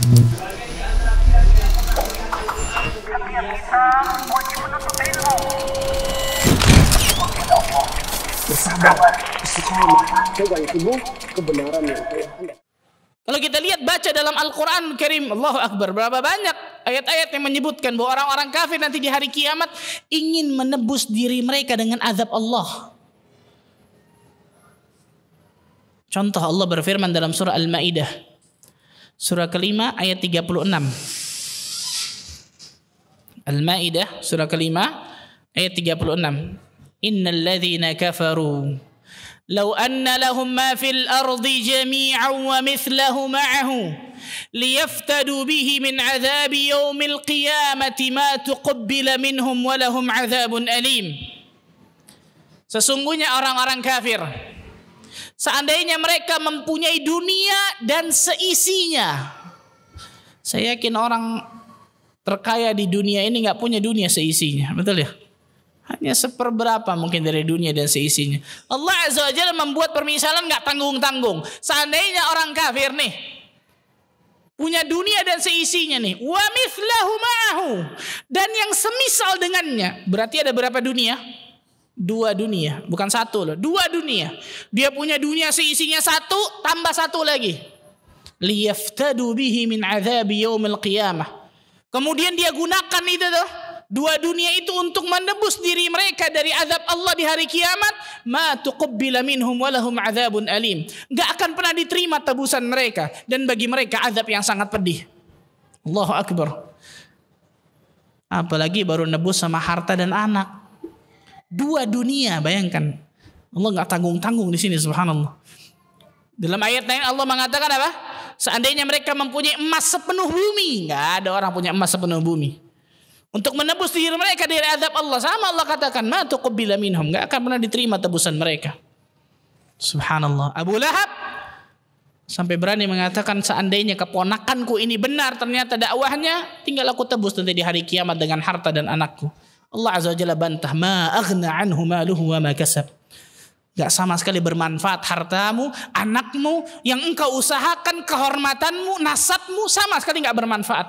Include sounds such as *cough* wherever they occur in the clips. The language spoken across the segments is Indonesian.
Kalau kita lihat baca dalam Al-Quran Karim, Allahu Akbar, berapa banyak ayat-ayat yang menyebutkan bahwa orang-orang kafir nanti di hari kiamat ingin menebus diri mereka dengan azab Allah. Contoh Allah berfirman dalam surah Al-Ma'idah surah kelima ayat 36. Al-Maidah surah kelima ayat 36. Innal ladzina kafaru law anna lahum ma fil ardi jami'an wa mithlahu ma'ahu liyaftadu bihi min 'adhabi yaumil qiyamati ma tuqabbila minhum wa lahum alim. Sesungguhnya orang-orang kafir Seandainya mereka mempunyai dunia dan seisinya. Saya yakin orang terkaya di dunia ini nggak punya dunia seisinya. Betul ya? Hanya seperberapa mungkin dari dunia dan seisinya. Allah Azza wa Jalla membuat permisalan nggak tanggung-tanggung. Seandainya orang kafir nih punya dunia dan seisinya nih. Wa mithlahu ma'ahu. Dan yang semisal dengannya. Berarti ada berapa dunia? dua dunia, bukan satu loh, dua dunia. Dia punya dunia seisinya satu, tambah satu lagi. Liyaftadu bihi min azabi yaumil qiyamah. Kemudian dia gunakan itu tuh dua dunia itu untuk menebus diri mereka dari azab Allah di hari kiamat ma tuqubbila minhum walahum azabun alim nggak akan pernah diterima tebusan mereka dan bagi mereka azab yang sangat pedih Allahu akbar apalagi baru nebus sama harta dan anak Dua dunia, bayangkan. Allah nggak tanggung-tanggung di sini, subhanallah. Dalam ayat lain Allah mengatakan apa? Seandainya mereka mempunyai emas sepenuh bumi, nggak ada orang punya emas sepenuh bumi. Untuk menebus diri mereka dari azab Allah sama Allah katakan ma bila minhum, nggak akan pernah diterima tebusan mereka. Subhanallah. Abu Lahab sampai berani mengatakan seandainya keponakanku ini benar ternyata dakwahnya tinggal aku tebus nanti di hari kiamat dengan harta dan anakku. Allah Azza wa Jalla bantah ma aghna anhu maluhu wa ma kasab. Gak sama sekali bermanfaat hartamu, anakmu, yang engkau usahakan, kehormatanmu, nasabmu sama sekali nggak bermanfaat.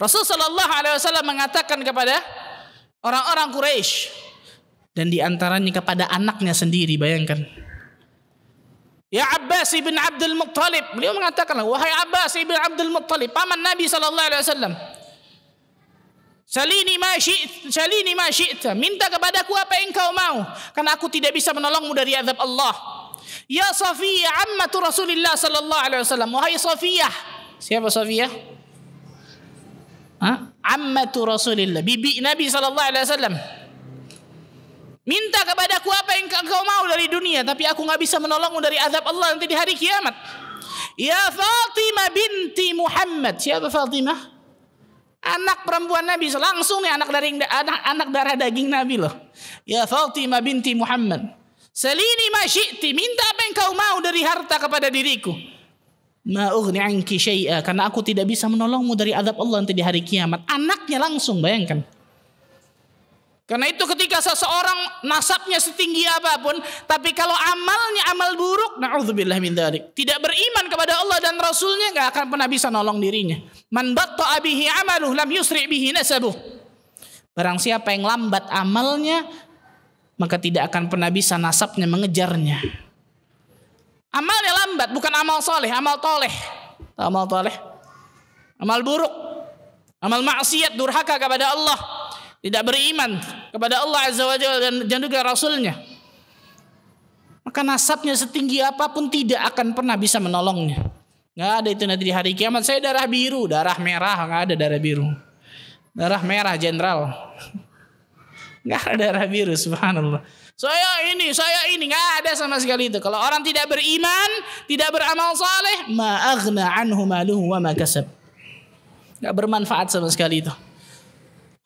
Rasul Shallallahu Alaihi Wasallam mengatakan kepada orang-orang Quraisy dan diantaranya kepada anaknya sendiri, bayangkan. Ya Abbas ibn Abdul Muttalib. Beliau mengatakan, wahai Abbas ibn Abdul Muttalib, paman Nabi Shallallahu Alaihi Wasallam. Salini ma syi'ta, salini ma syi'ta. Minta kepadaku apa yang kau mau. Karena aku tidak bisa menolongmu dari azab Allah. Ya Safiyah ammatu Rasulullah sallallahu alaihi wasallam. Wahai Safiyah. Siapa Safiyah? Hah? Ammatu Rasulullah, bibi Nabi sallallahu alaihi wasallam. Minta kepadaku apa yang kau mau dari dunia, tapi aku nggak bisa menolongmu dari azab Allah nanti di hari kiamat. Ya Fatimah binti Muhammad. Siapa Fatimah? Anak perempuan Nabi langsung nih ya, anak dari anak, anak darah daging Nabi loh. Ya Fatimah binti Muhammad. selini masyikti, minta apa yang kau mau dari harta kepada diriku. Ma anki syai'a, karena aku tidak bisa menolongmu dari adab Allah nanti di hari kiamat. Anaknya langsung bayangkan. Karena itu ketika seseorang nasabnya setinggi apapun, tapi kalau amalnya amal buruk Na'udzubillah min dhalik. Tidak beriman kepada Allah dan Rasulnya nggak akan pernah bisa nolong dirinya. Man batta abihi amaluh lam yusri bihi nasabuh. Barang siapa yang lambat amalnya, maka tidak akan pernah bisa nasabnya mengejarnya. Amalnya lambat, bukan amal soleh, amal toleh. Amal toleh. Amal buruk. Amal maksiat, durhaka kepada Allah. Tidak beriman kepada Allah Azza wa Jalla dan juga Rasulnya. Maka nasabnya setinggi apapun tidak akan pernah bisa menolongnya. Nggak ada itu nanti di hari kiamat. Saya darah biru, darah merah. Nggak ada darah biru. Darah merah jenderal. *laughs* Nggak ada darah biru, subhanallah. Saya ini, saya ini. Nggak ada sama sekali itu. Kalau orang tidak beriman, tidak beramal saleh, ma'aghna anhu maluhu wa makasab. Nggak bermanfaat sama sekali itu.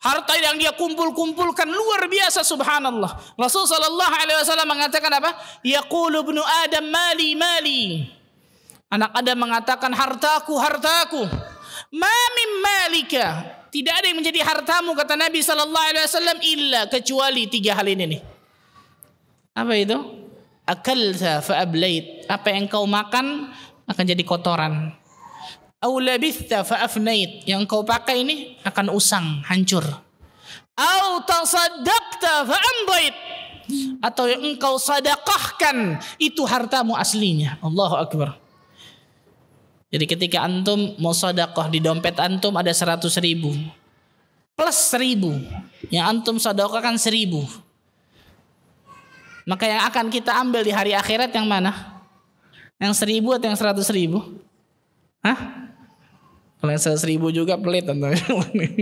Harta yang dia kumpul-kumpulkan luar biasa subhanallah. Rasul sallallahu alaihi wasallam mengatakan apa? Yaqulu ibnu Adam mali mali. Anak Adam mengatakan hartaku hartaku. Ma min malika. Tidak ada yang menjadi hartamu kata Nabi sallallahu alaihi wasallam illa kecuali tiga hal ini nih. Apa itu? Akalta fa ablait. Apa yang kau makan akan jadi kotoran. Au labitha faafnait. Yang kau pakai ini akan usang, hancur. Au tasaddaqta faamdait. Atau yang engkau sadakahkan itu hartamu aslinya. Allahu Akbar. Jadi ketika antum mau sadakah di dompet antum ada seratus ribu. Plus seribu. Yang antum sadakahkan kan seribu. Maka yang akan kita ambil di hari akhirat yang mana? Yang seribu atau yang seratus ribu? Hah? Influencer seribu juga pelit tentu.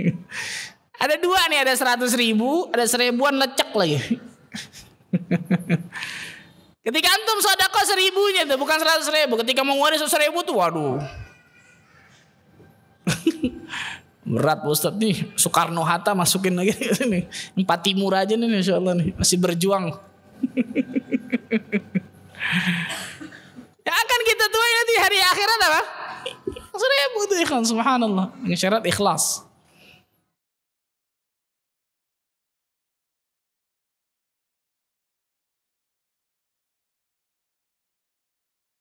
*laughs* ada dua nih, ada seratus ribu, ada seribuan lecek lagi. Ketika antum sodako seribunya tuh, bukan seratus ribu. Ketika mengeluarkan seratus ribu tuh, waduh. *laughs* Berat Ustaz nih, Soekarno Hatta masukin lagi sini Empat timur aja nih insya Allah nih, masih berjuang. *laughs* Ya akan kita tuai nanti hari akhirat apa? langsung ribut tuh ikhwan subhanallah dengan syarat ikhlas